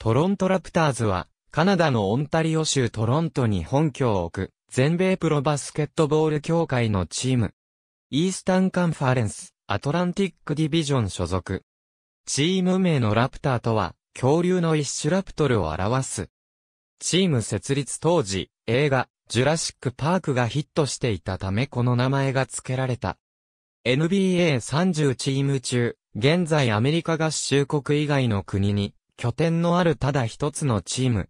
トロントラプターズは、カナダのオンタリオ州トロントに本拠を置く、全米プロバスケットボール協会のチーム。イースタンカンファレンス、アトランティックディビジョン所属。チーム名のラプターとは、恐竜の一種ラプトルを表す。チーム設立当時、映画、ジュラシック・パークがヒットしていたためこの名前が付けられた。NBA30 チーム中、現在アメリカ合衆国以外の国に拠点のあるただ一つのチーム。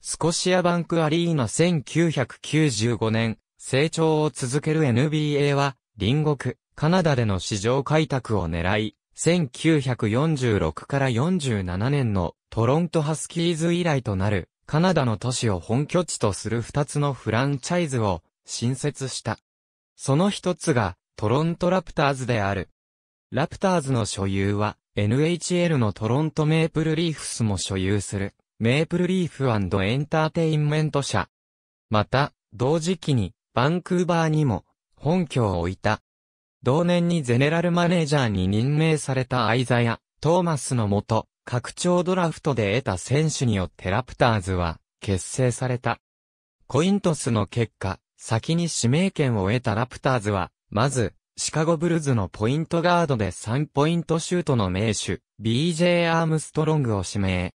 スコシアバンクアリーナ1995年、成長を続ける NBA は、隣国、カナダでの市場開拓を狙い、1946から47年のトロントハスキーズ以来となる、カナダの都市を本拠地とする二つのフランチャイズを新設した。その一つが、トロントラプターズである。ラプターズの所有は、NHL のトロントメープルリーフスも所有する、メープルリーフエンターテインメント社。また、同時期に、バンクーバーにも、本拠を置いた。同年にゼネラルマネージャーに任命されたアイザヤ、トーマスのもと、拡張ドラフトで得た選手によってラプターズは、結成された。コイントスの結果、先に指名権を得たラプターズは、まず、シカゴブルズのポイントガードで3ポイントシュートの名手、BJ アームストロングを指名。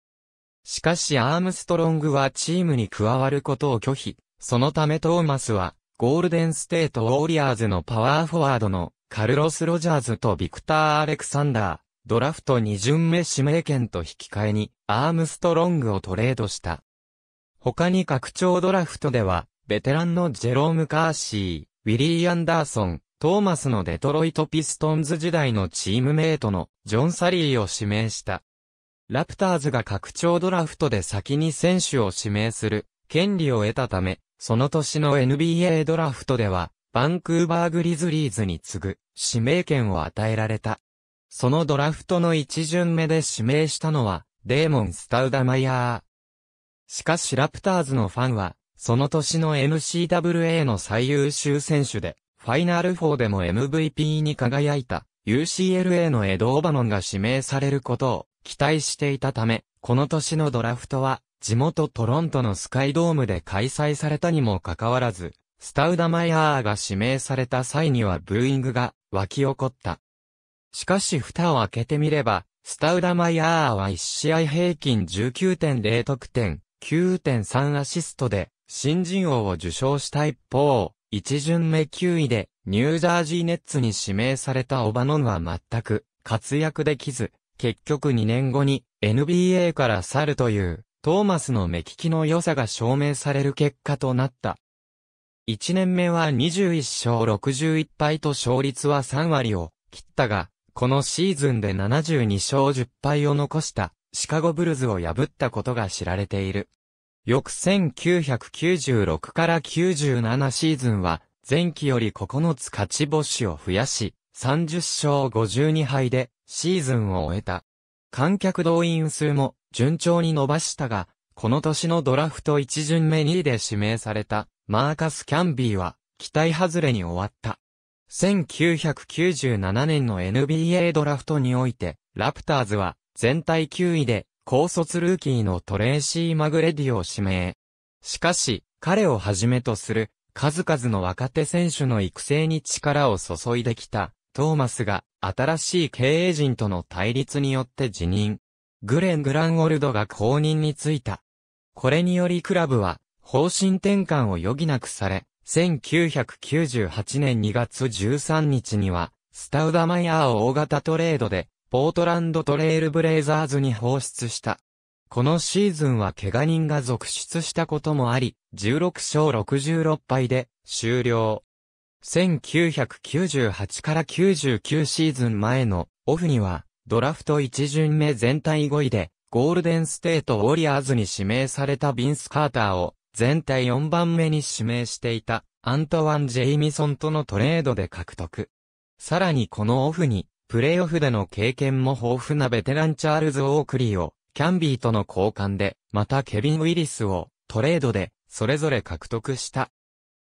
しかしアームストロングはチームに加わることを拒否。そのためトーマスは、ゴールデンステートウォーリアーズのパワーフォワードのカルロス・ロジャーズとビクター・アレクサンダー、ドラフト2巡目指名権と引き換えに、アームストロングをトレードした。他に拡張ドラフトでは、ベテランのジェローム・カーシー、ウィリー・アンダーソン、トーマスのデトロイトピストンズ時代のチームメイトのジョン・サリーを指名した。ラプターズが拡張ドラフトで先に選手を指名する権利を得たため、その年の NBA ドラフトでは、バンクーバーグリズリーズに次ぐ指名権を与えられた。そのドラフトの一巡目で指名したのは、デーモン・スタウダマイヤー。しかしラプターズのファンは、その年の n c w a の最優秀選手で、ファイナル4でも MVP に輝いた UCLA のエド・オバノンが指名されることを期待していたため、この年のドラフトは地元トロントのスカイドームで開催されたにもかかわらず、スタウダマイアーが指名された際にはブーイングが湧き起こった。しかし蓋を開けてみれば、スタウダマイアーは1試合平均19.0得点、9.3アシストで新人王を受賞した一方、一巡目9位で、ニュージャージーネッツに指名されたオバノンは全く活躍できず、結局2年後に NBA から去るという、トーマスの目利きの良さが証明される結果となった。1年目は21勝61敗と勝率は3割を切ったが、このシーズンで72勝10敗を残したシカゴブルズを破ったことが知られている。翌1996から97シーズンは、前期より9つ勝ち星を増やし、30勝52敗でシーズンを終えた。観客動員数も順調に伸ばしたが、この年のドラフト1巡目2位で指名されたマーカス・キャンビーは期待外れに終わった。1997年の NBA ドラフトにおいて、ラプターズは全体9位で高卒ルーキーのトレーシー・マグレディを指名。しかし、彼をはじめとする、数々の若手選手の育成に力を注いできた、トーマスが、新しい経営陣との対立によって辞任。グレン・グランオルドが後任に就いた。これによりクラブは、方針転換を余儀なくされ、1998年2月13日には、スタウダマイヤーを大型トレードで、ポートランドトレイルブレイザーズに放出した。このシーズンは怪我人が続出したこともあり、16勝66敗で終了。1998から99シーズン前のオフには、ドラフト1巡目全体5位で、ゴールデンステートウォリアーズに指名されたビンス・カーターを、全体4番目に指名していた、アントワン・ジェイミソンとのトレードで獲得。さらにこのオフに、プレーオフでの経験も豊富なベテランチャールズ・オークリーを、キャンビーとの交換で、またケビン・ウィリスを、トレードで、それぞれ獲得した。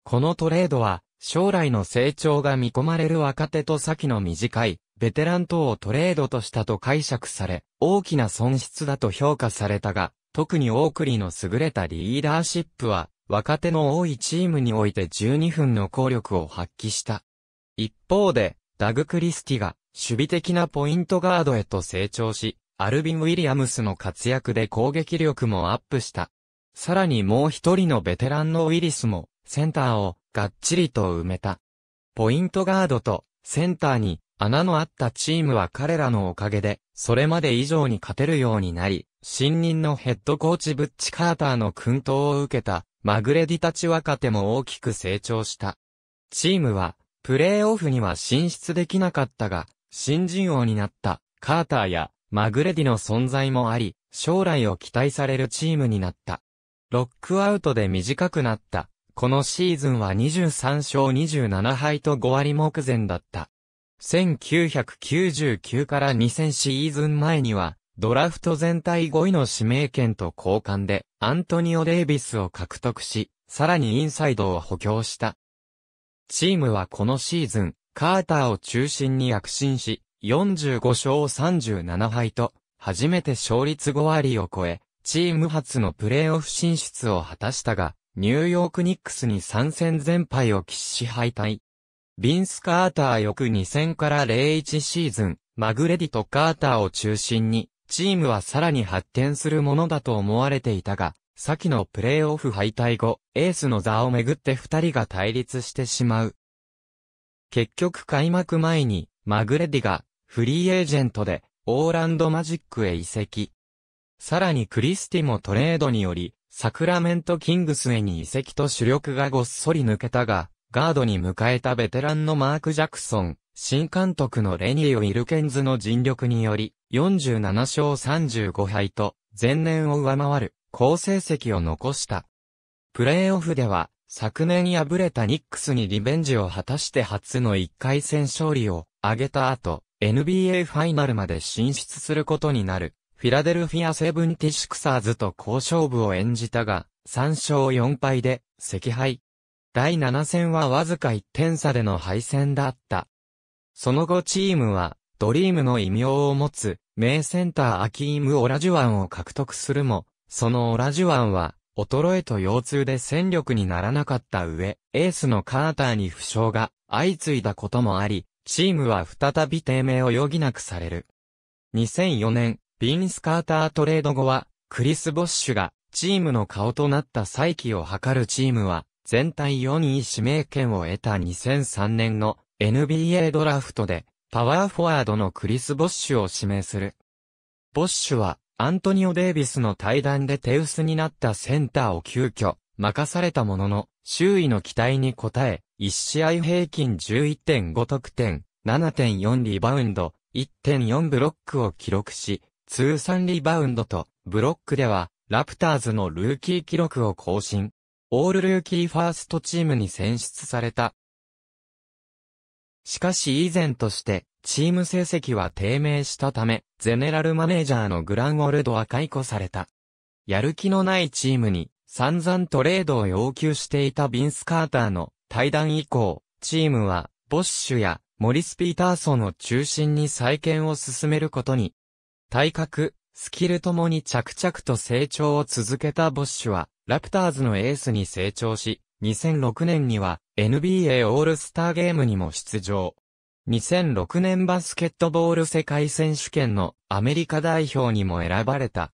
このトレードは、将来の成長が見込まれる若手と先の短い、ベテラン等をトレードとしたと解釈され、大きな損失だと評価されたが、特にオークリーの優れたリーダーシップは、若手の多いチームにおいて12分の効力を発揮した。一方で、ダグ・クリスティが、守備的なポイントガードへと成長し、アルビン・ウィリアムスの活躍で攻撃力もアップした。さらにもう一人のベテランのウィリスも、センターをがっちりと埋めた。ポイントガードとセンターに穴のあったチームは彼らのおかげで、それまで以上に勝てるようになり、新任のヘッドコーチブッチ・カーターの訓導を受けた、マグレディたち若手も大きく成長した。チームは、プレーオフには進出できなかったが、新人王になったカーターやマグレディの存在もあり、将来を期待されるチームになった。ロックアウトで短くなった。このシーズンは23勝27敗と5割目前だった。1999から2000シーズン前には、ドラフト全体5位の指名権と交換で、アントニオ・デイビスを獲得し、さらにインサイドを補強した。チームはこのシーズン、カーターを中心に躍進し、45勝37敗と、初めて勝率5割を超え、チーム初のプレーオフ進出を果たしたが、ニューヨークニックスに3戦全敗を喫し敗退。ビンス・カーター翌2戦から01シーズン、マグレディとカーターを中心に、チームはさらに発展するものだと思われていたが、先のプレーオフ敗退後、エースの座をめぐって二人が対立してしまう。結局開幕前に、マグレディが、フリーエージェントで、オーランドマジックへ移籍。さらにクリスティもトレードにより、サクラメントキングスへに移籍と主力がごっそり抜けたが、ガードに迎えたベテランのマーク・ジャクソン、新監督のレニー・ウィルケンズの尽力により、47勝35敗と、前年を上回る、好成績を残した。プレーオフでは、昨年敗れたニックスにリベンジを果たして初の1回戦勝利を挙げた後、NBA ファイナルまで進出することになる、フィラデルフィアセブンティシクサーズと交勝負を演じたが、3勝4敗で、惜敗。第7戦はわずか1点差での敗戦だった。その後チームは、ドリームの異名を持つ、名センターアキーム・オラジュアンを獲得するも、そのオラジュアンは、衰えと腰痛で戦力にならなかった上、エースのカーターに負傷が相次いだこともあり、チームは再び低迷を余儀なくされる。2004年、ビンス・カータートレード後は、クリス・ボッシュがチームの顔となった再起を図るチームは、全体4位指名権を得た2003年の NBA ドラフトで、パワーフォワードのクリス・ボッシュを指名する。ボッシュは、アントニオ・デイビスの対談で手薄になったセンターを急遽、任されたものの、周囲の期待に応え、1試合平均11.5得点、7.4リバウンド、1.4ブロックを記録し、通算リバウンドと、ブロックでは、ラプターズのルーキー記録を更新。オールルーキーファーストチームに選出されたしかし以前として、チーム成績は低迷したため、ゼネラルマネージャーのグランオルドは解雇された。やる気のないチームに、散々トレードを要求していたビンス・カーターの対談以降、チームは、ボッシュやモリス・ピーターソンを中心に再建を進めることに、体格、スキルともに着々と成長を続けたボッシュは、ラプターズのエースに成長し、2006年には NBA オールスターゲームにも出場。2006年バスケットボール世界選手権のアメリカ代表にも選ばれた。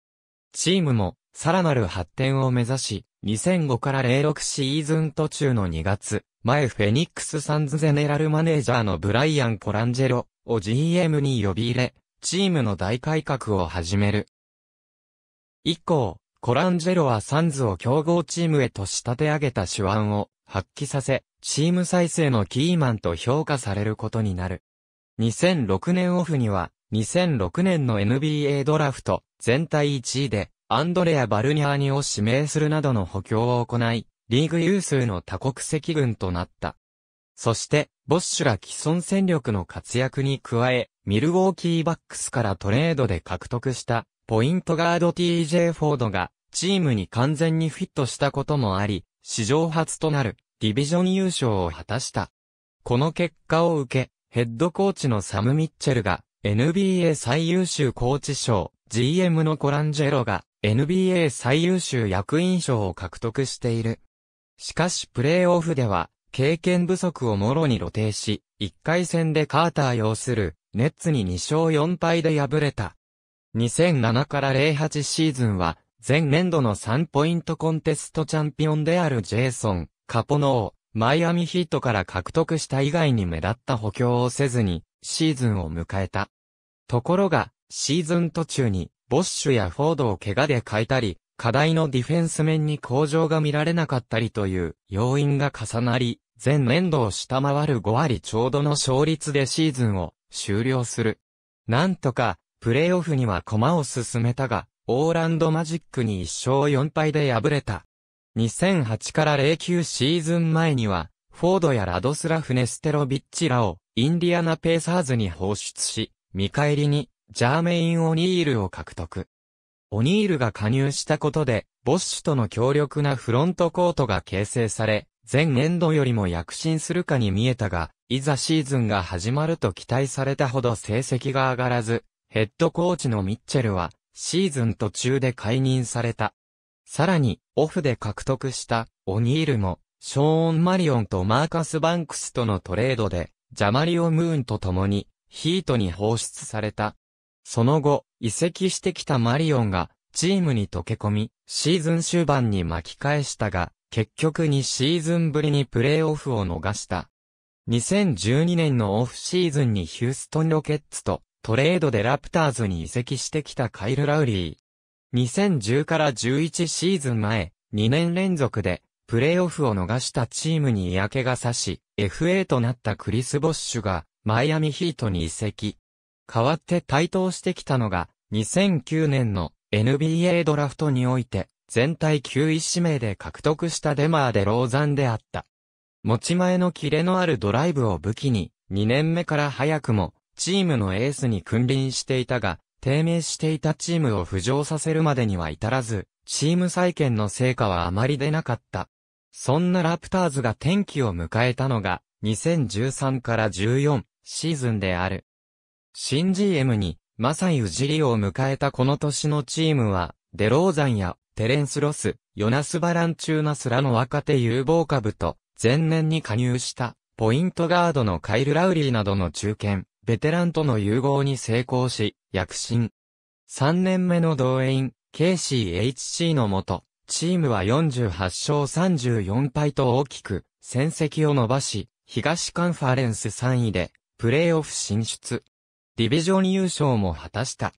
チームもさらなる発展を目指し、2005から06シーズン途中の2月、前フェニックスサンズゼネラルマネージャーのブライアン・コランジェロを GM に呼び入れ、チームの大改革を始める。以降、コランジェロはサンズを強豪チームへと仕立て上げた手腕を発揮させ、チーム再生のキーマンと評価されることになる。2006年オフには、2006年の NBA ドラフト、全体1位で、アンドレア・バルニャーニを指名するなどの補強を行い、リーグ有数の多国籍軍となった。そして、ボッシュら既存戦力の活躍に加え、ミルウォーキーバックスからトレードで獲得した、ポイントガード TJ フォードが、チームに完全にフィットしたこともあり、史上初となる、ディビジョン優勝を果たした。この結果を受け、ヘッドコーチのサム・ミッチェルが NBA 最優秀コーチ賞、GM のコランジェロが NBA 最優秀役員賞を獲得している。しかしプレーオフでは、経験不足をもろに露呈し、1回戦でカーター要する、ネッツに2勝4敗で敗れた。2007から08シーズンは、前年度の3ポイントコンテストチャンピオンであるジェイソン、カポノをマイアミヒートから獲得した以外に目立った補強をせずにシーズンを迎えた。ところが、シーズン途中にボッシュやフォードを怪我で変えたり、課題のディフェンス面に向上が見られなかったりという要因が重なり、前年度を下回る5割ちょうどの勝率でシーズンを終了する。なんとか、プレイオフには駒を進めたが、オーランドマジックに1勝4敗で敗れた。2008から09シーズン前には、フォードやラドスラフ・ネステロビッチらをインディアナ・ペーサーズに放出し、見返りにジャーメイン・オニールを獲得。オニールが加入したことで、ボッシュとの強力なフロントコートが形成され、前年度よりも躍進するかに見えたが、いざシーズンが始まると期待されたほど成績が上がらず、ヘッドコーチのミッチェルは、シーズン途中で解任された。さらに、オフで獲得したオニールも、ショーン・マリオンとマーカス・バンクスとのトレードで、ジャマリオ・ムーンと共に、ヒートに放出された。その後、移籍してきたマリオンが、チームに溶け込み、シーズン終盤に巻き返したが、結局2シーズンぶりにプレーオフを逃した。2012年のオフシーズンにヒューストンロケッツとトレードでラプターズに移籍してきたカイル・ラウリー。2010から11シーズン前、2年連続で、プレーオフを逃したチームに嫌気がさし、FA となったクリス・ボッシュが、マイアミヒートに移籍。代わって台頭してきたのが、2009年の NBA ドラフトにおいて、全体9位指名で獲得したデマーでローザンであった。持ち前のキレのあるドライブを武器に、2年目から早くも、チームのエースに君臨していたが、低迷していたチームを浮上させるまでには至らず、チーム再建の成果はあまり出なかった。そんなラプターズが転機を迎えたのが、2013から14シーズンである。新 GM に、マサイ・ウジリを迎えたこの年のチームは、デローザンやテレンス・ロス、ヨナス・バランチューナスらの若手有望株と、前年に加入した、ポイントガードのカイル・ラウリーなどの中堅、ベテランとの融合に成功し、躍進。3年目の動員、KCHC のもと、チームは48勝34敗と大きく、戦績を伸ばし、東カンファレンス3位で、プレーオフ進出。ディビジョン優勝も果たした。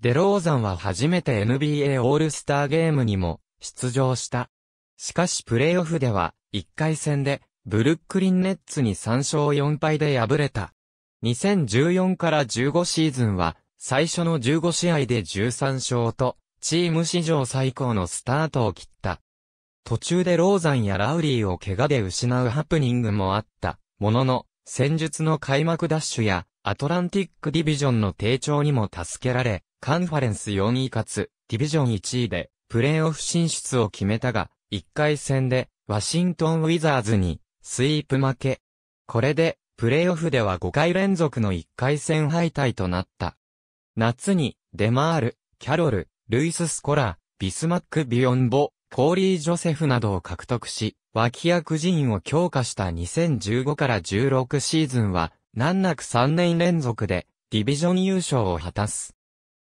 デローザンは初めて NBA オールスターゲームにも出場した。しかしプレーオフでは1回戦でブルックリンネッツに3勝4敗で敗れた。2014から15シーズンは、最初の15試合で13勝と、チーム史上最高のスタートを切った。途中でローザンやラウリーを怪我で失うハプニングもあった、ものの、戦術の開幕ダッシュや、アトランティックディビジョンの低調にも助けられ、カンファレンス4位かつ、ディビジョン1位で、プレーオフ進出を決めたが、1回戦で、ワシントンウィザーズに、スイープ負け。これで、プレーオフでは5回連続の1回戦敗退となった。夏に、デマール、キャロル、ルイス・スコラ、ビスマック・ビヨンボ、コーリー・ジョセフなどを獲得し、脇役陣を強化した2015から16シーズンは、難なく3年連続で、ディビジョン優勝を果たす。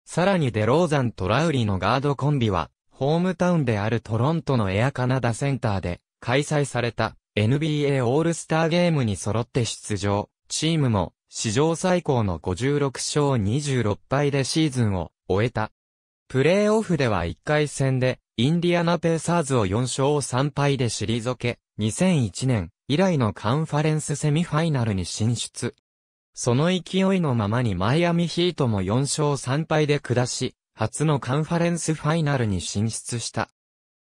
さらにデローザン・トラウリのガードコンビは、ホームタウンであるトロントのエアカナダセンターで、開催された NBA オールスターゲームに揃って出場、チームも史上最高の56勝26敗でシーズンを終えた。プレーオフでは1回戦でインディアナペーサーズを4勝3敗で退け、2001年以来のカンファレンスセミファイナルに進出。その勢いのままにマイアミヒートも4勝3敗で下し、初のカンファレンスファイナルに進出した。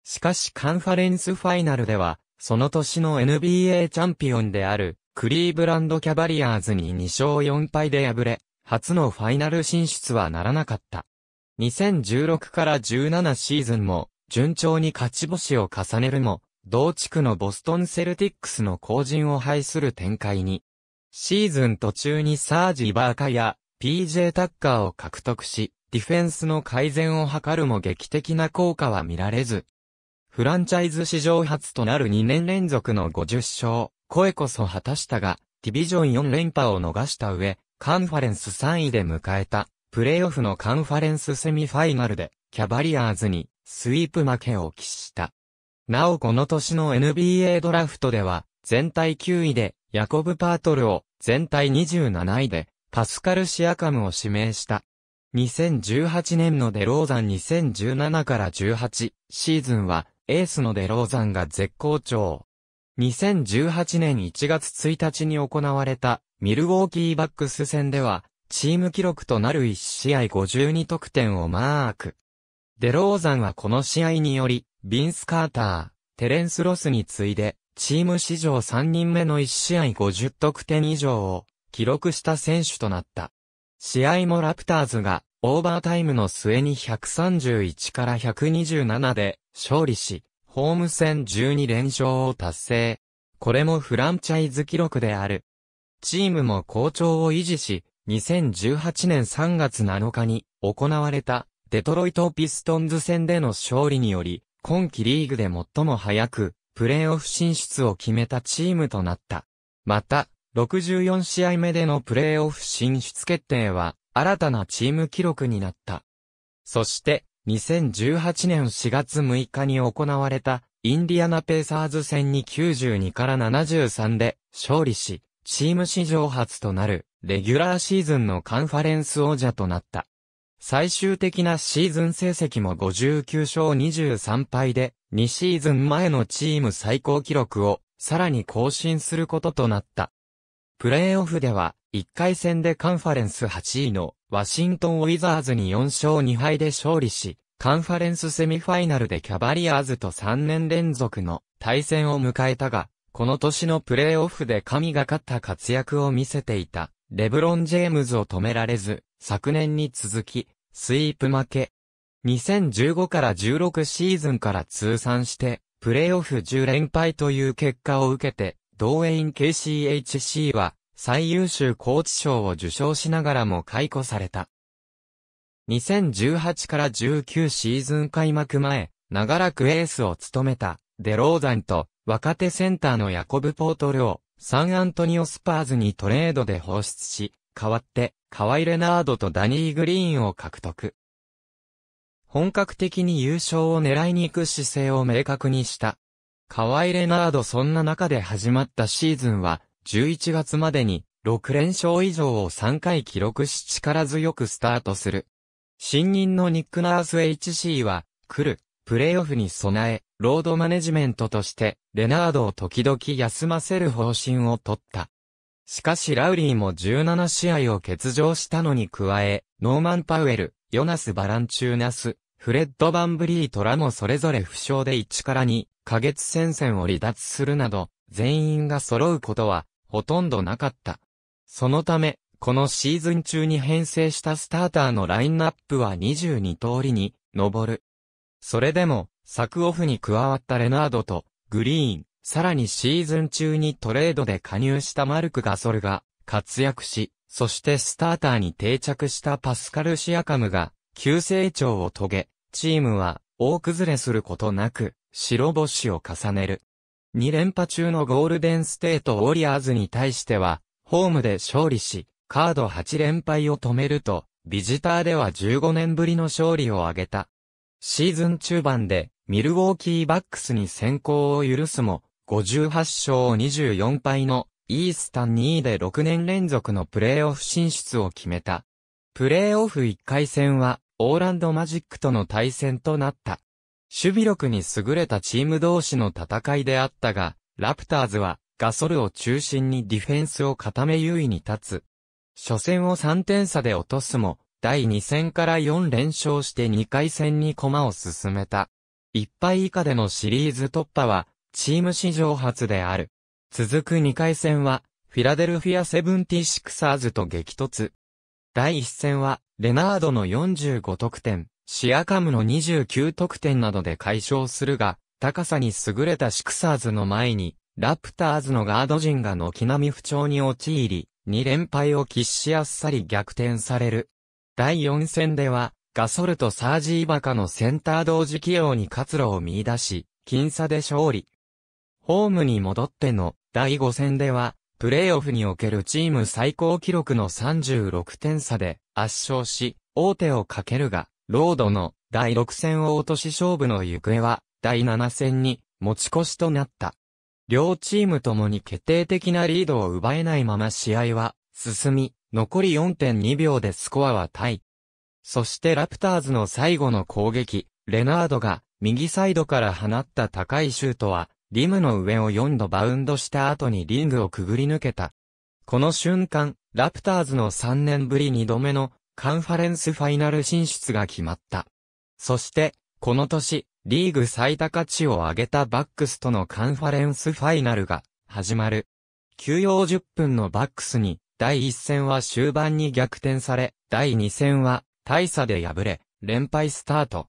しかしカンファレンスファイナルでは、その年の NBA チャンピオンである、クリーブランドキャバリアーズに2勝4敗で敗れ、初のファイナル進出はならなかった。2016から17シーズンも、順調に勝ち星を重ねるも、同地区のボストンセルティックスの後陣を排する展開に。シーズン途中にサージ・バーカや PJ タッカーを獲得し、ディフェンスの改善を図るも劇的な効果は見られず、フランチャイズ史上初となる2年連続の50勝、声こそ果たしたが、ディビジョン4連覇を逃した上、カンファレンス3位で迎えた、プレイオフのカンファレンスセミファイナルで、キャバリアーズに、スイープ負けを喫した。なおこの年の NBA ドラフトでは、全体9位で、ヤコブ・パートルを、全体27位で、パスカル・シアカムを指名した。2018年のデローザン2017から18シーズンはエースのデローザンが絶好調。2018年1月1日に行われたミルウォーキーバックス戦では、チーム記録となる1試合52得点をマーク。デローザンはこの試合により、ビンス・カーター、テレンス・ロスに次いで、チーム史上3人目の1試合50得点以上を記録した選手となった。試合もラプターズがオーバータイムの末に131から127で勝利し、ホーム戦12連勝を達成。これもフランチャイズ記録である。チームも好調を維持し、2018年3月7日に行われたデトロイトピストンズ戦での勝利により、今季リーグで最も早くプレーオフ進出を決めたチームとなった。また、64試合目でのプレーオフ進出決定は、新たなチーム記録になった。そして、2018年4月6日に行われた、インディアナペーサーズ戦に92から73で勝利し、チーム史上初となる、レギュラーシーズンのカンファレンス王者となった。最終的なシーズン成績も59勝23敗で、2シーズン前のチーム最高記録を、さらに更新することとなった。プレーオフでは、1回戦でカンファレンス8位のワシントン・ウィザーズに4勝2敗で勝利し、カンファレンスセミファイナルでキャバリアーズと3年連続の対戦を迎えたが、この年のプレーオフで神がかった活躍を見せていた、レブロン・ジェームズを止められず、昨年に続き、スイープ負け。2015から16シーズンから通算して、プレーオフ10連敗という結果を受けて、ド園、ウェイン・ KCHC は最優秀コーチ賞を受賞しながらも解雇された。2018から19シーズン開幕前、長らくエースを務めたデローザンと若手センターのヤコブ・ポートルをサンアントニオ・スパーズにトレードで放出し、代わってカワイ・レナードとダニー・グリーンを獲得。本格的に優勝を狙いに行く姿勢を明確にしたカワイ・レナードそんな中で始まったシーズンは、11月までに6連勝以上を3回記録し力強くスタートする。新任のニック・ナース HC は、来る、プレイオフに備え、ロードマネジメントとして、レナードを時々休ませる方針を取った。しかしラウリーも17試合を欠場したのに加え、ノーマン・パウエル、ヨナス・バランチューナス、フレッド・バンブリートらもそれぞれ負傷で1から2下月戦線を離脱するなど、全員が揃うことは、ほとんどなかった。そのため、このシーズン中に編成したスターターのラインナップは22通りに、上る。それでも、サクオフに加わったレナードと、グリーン、さらにシーズン中にトレードで加入したマルク・ガソルが、活躍し、そしてスターターに定着したパスカル・シアカムが、急成長を遂げ、チームは、大崩れすることなく、白星を重ねる。2連覇中のゴールデンステートウォリアーズに対しては、ホームで勝利し、カード8連敗を止めると、ビジターでは15年ぶりの勝利を挙げた。シーズン中盤で、ミルウォーキーバックスに先行を許すも、58勝24敗のイースタン2位で6年連続のプレーオフ進出を決めた。プレーオフ1回戦は、オーランドマジックとの対戦となった。守備力に優れたチーム同士の戦いであったが、ラプターズはガソルを中心にディフェンスを固め優位に立つ。初戦を3点差で落とすも、第2戦から4連勝して2回戦に駒を進めた。1敗以下でのシリーズ突破は、チーム史上初である。続く2回戦は、フィラデルフィアセブンティシクサーズと激突。第1戦は、レナードの45得点、シアカムの29得点などで解消するが、高さに優れたシクサーズの前に、ラプターズのガード陣が軒並み不調に陥り、2連敗を喫しあっさり逆転される。第4戦では、ガソルとサージーバカのセンター同時起用に活路を見出し、僅差で勝利。ホームに戻っての第5戦では、プレイオフにおけるチーム最高記録の36点差で圧勝し、王手をかけるが、ロードの第6戦を落とし勝負の行方は、第7戦に持ち越しとなった。両チームともに決定的なリードを奪えないまま試合は進み、残り4.2秒でスコアはタイ。そしてラプターズの最後の攻撃、レナードが右サイドから放った高いシュートは、リムの上を4度バウンドした後にリングをくぐり抜けた。この瞬間、ラプターズの3年ぶり2度目のカンファレンスファイナル進出が決まった。そして、この年、リーグ最多価値を上げたバックスとのカンファレンスファイナルが始まる。休養10分のバックスに、第1戦は終盤に逆転され、第2戦は大差で敗れ、連敗スタート。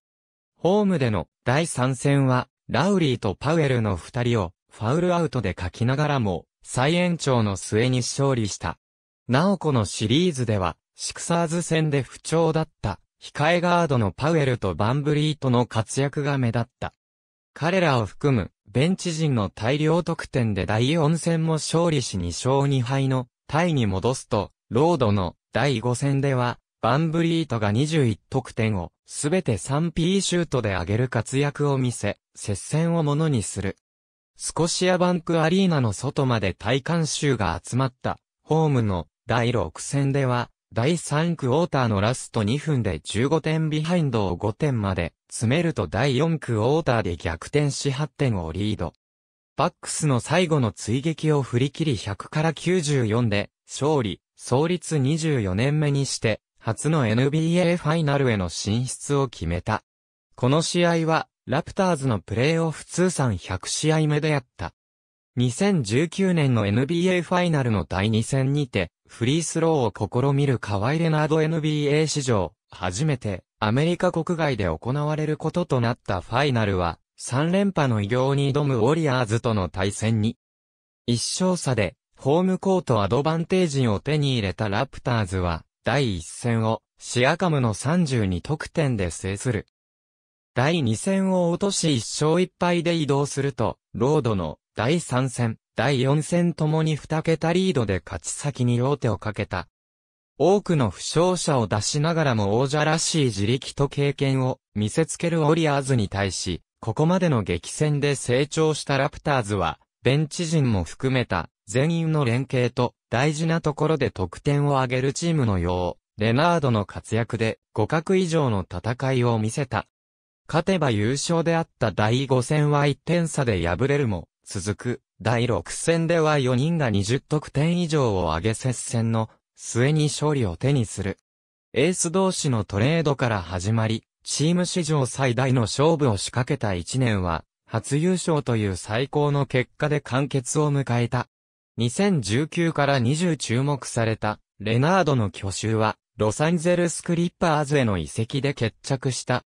ホームでの第3戦は、ラウリーとパウエルの2人をファウルアウトで書きながらも、再延長の末に勝利した。なおこのシリーズでは、シクサーズ戦で不調だった、控えガードのパウエルとバンブリートの活躍が目立った。彼らを含む、ベンチ陣の大量得点で第4戦も勝利し2勝2敗の、タイに戻すと、ロードの第5戦では、バンブリートが21得点を、すべて 3P シュートで上げる活躍を見せ、接戦をものにする。スコシアバンクアリーナの外まで体観集が集まった、ホームの第6戦では、第3クォーターのラスト2分で15点ビハインドを5点まで詰めると第4クォーターで逆転し8点をリード。バックスの最後の追撃を振り切り100から94で勝利、創立24年目にして初の NBA ファイナルへの進出を決めた。この試合はラプターズのプレーオフ通算100試合目であった。2019年の NBA ファイナルの第2戦にて、フリースローを試みるカワイレナード NBA 史上、初めてアメリカ国外で行われることとなったファイナルは、3連覇の偉業に挑むウォリアーズとの対戦に、1勝差で、ホームコートアドバンテージを手に入れたラプターズは、第1戦を、シアカムの32得点で制する。第2戦を落とし1勝1敗で移動すると、ロードの第3戦、第4戦ともに2桁リードで勝ち先に王手をかけた。多くの負傷者を出しながらも王者らしい自力と経験を見せつけるオリアーズに対し、ここまでの激戦で成長したラプターズは、ベンチ陣も含めた全員の連携と大事なところで得点を挙げるチームのよう、レナードの活躍で互角以上の戦いを見せた。勝てば優勝であった第5戦は1点差で敗れるも、続く第6戦では4人が20得点以上を上げ接戦の末に勝利を手にする。エース同士のトレードから始まり、チーム史上最大の勝負を仕掛けた1年は、初優勝という最高の結果で完結を迎えた。2019から20注目された、レナードの去就は、ロサンゼルスクリッパーズへの移籍で決着した。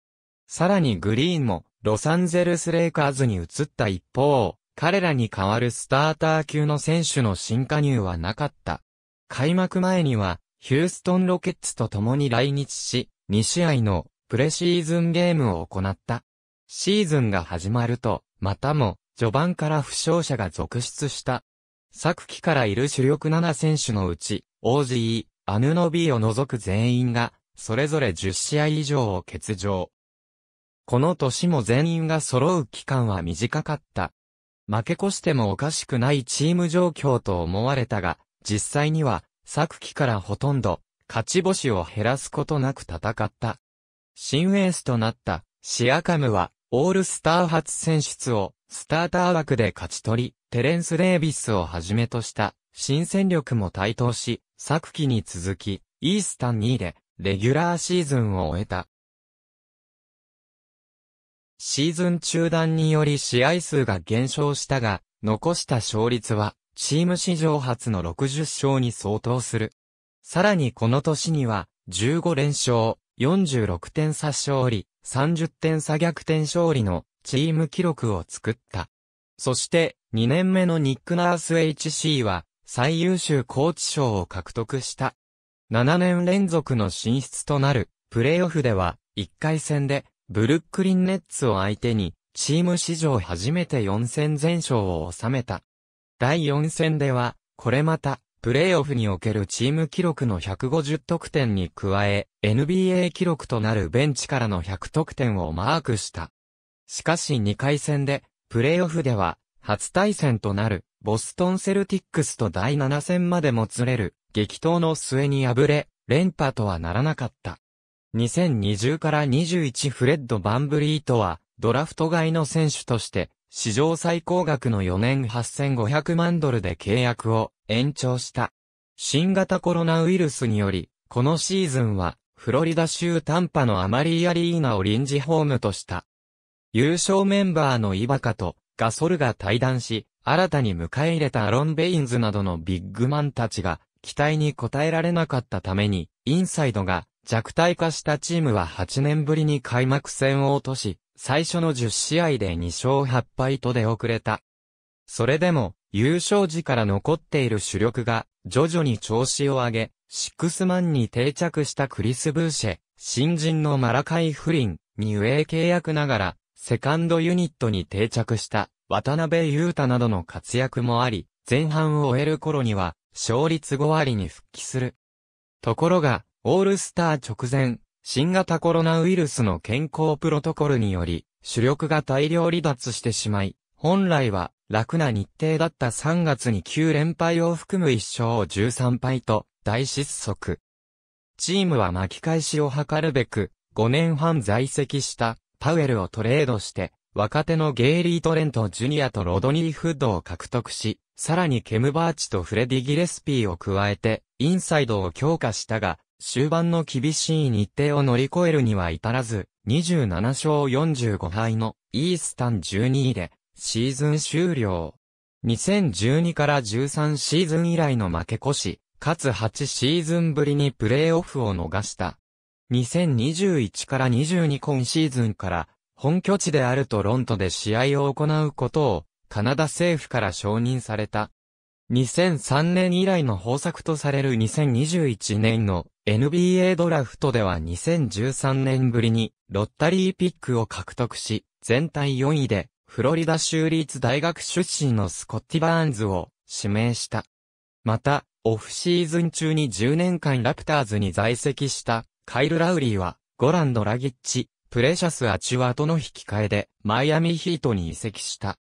さらにグリーンも、ロサンゼルスレイカーズに移った一方、彼らに代わるスターター級の選手の新加入はなかった。開幕前には、ヒューストンロケッツと共に来日し、2試合のプレシーズンゲームを行った。シーズンが始まると、またも、序盤から負傷者が続出した。昨季からいる主力7選手のうち、o g アヌノビーを除く全員が、それぞれ10試合以上を欠場。この年も全員が揃う期間は短かった。負け越してもおかしくないチーム状況と思われたが、実際には、昨季からほとんど、勝ち星を減らすことなく戦った。新エースとなった、シアカムは、オールスター初選出を、スターター枠で勝ち取り、テレンス・デービスをはじめとした、新戦力も台頭し、昨季に続き、イースタン2位で、レギュラーシーズンを終えた。シーズン中断により試合数が減少したが、残した勝率は、チーム史上初の60勝に相当する。さらにこの年には、15連勝、46点差勝利、30点差逆転勝利のチーム記録を作った。そして、2年目のニック・ナース HC は、最優秀コーチ賞を獲得した。7年連続の進出となる、プレーオフでは、1回戦で、ブルックリンネッツを相手に、チーム史上初めて4戦全勝を収めた。第4戦では、これまた、プレイオフにおけるチーム記録の150得点に加え、NBA 記録となるベンチからの100得点をマークした。しかし2回戦で、プレイオフでは、初対戦となる、ボストンセルティックスと第7戦までもつれる、激闘の末に敗れ、連覇とはならなかった。2020から21フレッド・バンブリートは、ドラフト外の選手として、史上最高額の4年8500万ドルで契約を延長した。新型コロナウイルスにより、このシーズンは、フロリダ州タンパのアマリーアリーナを臨時ホームとした。優勝メンバーのイバカとガソルが対談し、新たに迎え入れたアロン・ベインズなどのビッグマンたちが期待に応えられなかったために、インサイドが弱体化したチームは8年ぶりに開幕戦を落とし、最初の10試合で2勝8敗と出遅れた。それでも、優勝時から残っている主力が、徐々に調子を上げ、シックスマンに定着したクリス・ブーシェ、新人のマラカイ・フリン、にイ契約ながら、セカンドユニットに定着した、渡辺優太などの活躍もあり、前半を終える頃には、勝率5割に復帰する。ところが、オールスター直前、新型コロナウイルスの健康プロトコルにより、主力が大量離脱してしまい、本来は楽な日程だった3月に9連敗を含む1勝13敗と大失速。チームは巻き返しを図るべく、5年半在籍したパウエルをトレードして、若手のゲイリー・トレント・ジュニアとロドニー・フッドを獲得し、さらにケムバーチとフレディ・ギレスピーを加えて、インサイドを強化したが、終盤の厳しい日程を乗り越えるには至らず、27勝45敗のイースタン12位でシーズン終了。2012から13シーズン以来の負け越し、かつ8シーズンぶりにプレーオフを逃した。2021から22今シーズンから本拠地であるトロントで試合を行うことをカナダ政府から承認された。2003年以来の豊作とされる2021年の NBA ドラフトでは2013年ぶりにロッタリーピックを獲得し、全体4位でフロリダ州立大学出身のスコッティ・バーンズを指名した。また、オフシーズン中に10年間ラプターズに在籍したカイル・ラウリーはゴランド・ラギッチ、プレシャス・アチュアとの引き換えでマイアミヒートに移籍した。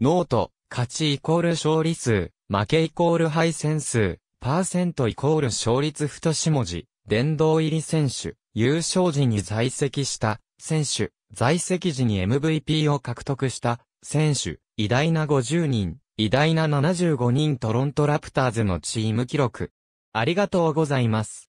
ノート、勝ちイコール勝利数、負けイコール敗戦数、パーセントイコール勝率太し文字、殿堂入り選手、優勝時に在籍した選手、在籍時に MVP を獲得した選手、偉大な50人、偉大な75人トロントラプターズのチーム記録。ありがとうございます。